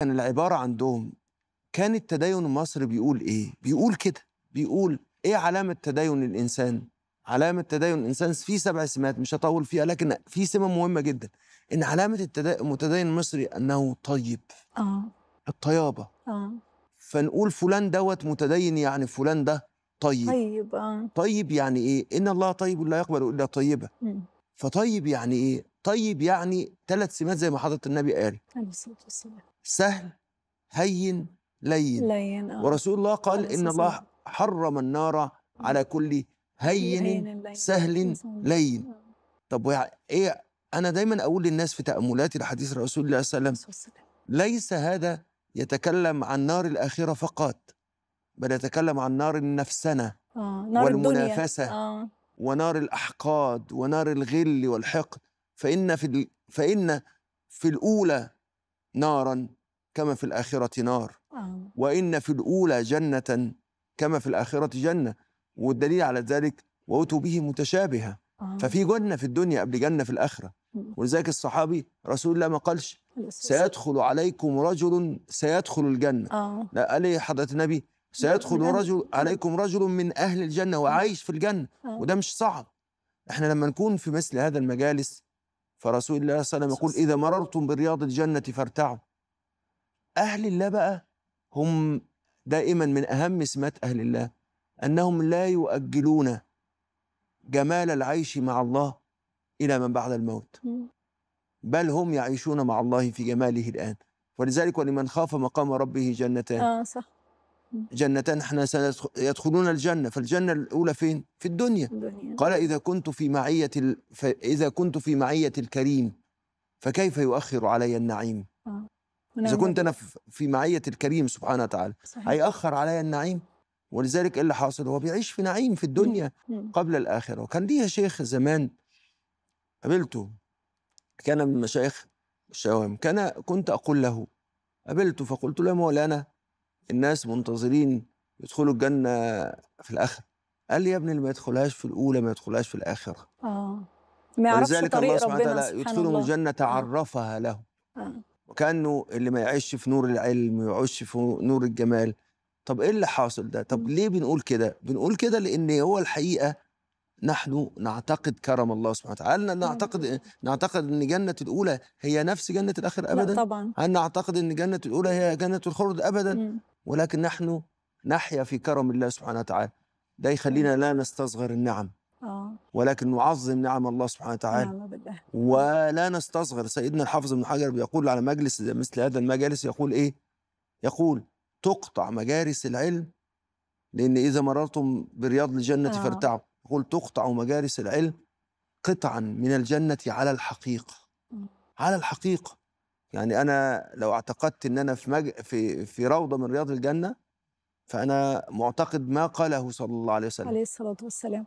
كان العبارة عندهم كان التدين المصري بيقول إيه؟ بيقول كده بيقول إيه علامة تدين الإنسان؟ علامة تدين الإنسان في سبع سمات مش هطول فيها لكن في سمة مهمة جدا إن علامة المتدين المصري أنه طيب آه الطيابة آه فنقول فلان دوت متدين يعني فلان ده طيب طيب آه طيب يعني إيه؟ إن الله طيب لا يقبل إلا طيبة م. فطيب يعني إيه؟ طيب يعني ثلاث سمات زي ما حضرة النبي قال عليه الصلاة والسلام سهل هين لين لين آه. ورسول الله قال إن الله حرم النار على كل هين سهل لين آه. طب يعني إيه أنا دايما أقول للناس في تأملاتي لحديث رسول الله صلى الله عليه وسلم ليس هذا يتكلم عن نار الآخرة فقط بل يتكلم عن نار النفسنة آه. نار والمنافسة الدنيا. آه. ونار الأحقاد ونار الغل والحقد فإن في فإن في الأولى نارا كما في الآخرة نار آه. وإن في الأولى جنة كما في الآخرة جنة والدليل على ذلك وأتوا به متشابهة آه. ففي جنة في الدنيا قبل جنة في الآخرة ولذلك الصحابي رسول الله ما قالش سيدخل عليكم رجل سيدخل الجنة آه. لا قال إيه حضرة النبي سيدخل رجل عليكم رجل من أهل الجنة وعايش في الجنة وده مش صعب احنا لما نكون في مثل هذا المجالس فرسول الله صلى الله عليه وسلم يقول إذا مررتم برياض الجنة فارتعوا أهل الله بقى هم دائما من أهم سمات أهل الله أنهم لا يؤجلون جمال العيش مع الله إلى من بعد الموت بل هم يعيشون مع الله في جماله الآن ولذلك ولمن خاف مقام ربه جنتان آه صح. جنتان احنا يدخلون الجنه فالجنه الاولى فين في الدنيا, الدنيا. قال اذا كنت في معيه ال... اذا كنت في معيه الكريم فكيف يؤخر علي النعيم آه. اذا كنت انا في معيه الكريم سبحانه وتعالى صحيح. هيأخر علي النعيم ولذلك إيه اللي حاصل هو بيعيش في نعيم في الدنيا مم. قبل الاخره وكان ليها شيخ زمان قابلته كان من مشايخ الشوام كان كنت اقول له قابلته فقلت له يا مولانا الناس منتظرين يدخلوا الجنه في الاخره قال لي يا ابني اللي ما يدخلهاش في الاولى ما يدخلهاش في الاخره اه ما يعرفش طريق الله سبحانه وتعالى يدخلهم الجنه آه. تعرفها له آه. وكانه اللي ما يعيش في نور العلم ويعيش في نور الجمال طب ايه اللي حاصل ده طب ليه بنقول كده بنقول كده لان هو الحقيقه نحن نعتقد كرم الله سبحانه وتعالى هل نعتقد نعتقد ان جنه الاولى هي نفس جنه الاخر ابدا لا طبعا هل نعتقد ان جنه الاولى هي جنه الخلد ابدا ولكن نحن نحيا في كرم الله سبحانه وتعالى ده يخلينا لا نستصغر النعم آه. ولكن نعظم نعم الله سبحانه وتعالى نعم، ولا نستصغر سيدنا الحافظ ابن حجر بيقول على مجلس مثل هذا المجالس يقول ايه يقول تقطع مجالس العلم لان اذا مررتم برياض الجنه آه. فارتعوا يقول تقطع مجالس العلم قطعا من الجنه على الحقيقه على الحقيقه يعني انا لو اعتقدت ان انا في مج... في في روضه من رياض الجنه فانا معتقد ما قاله صلى الله عليه وسلم عليه الصلاه والسلام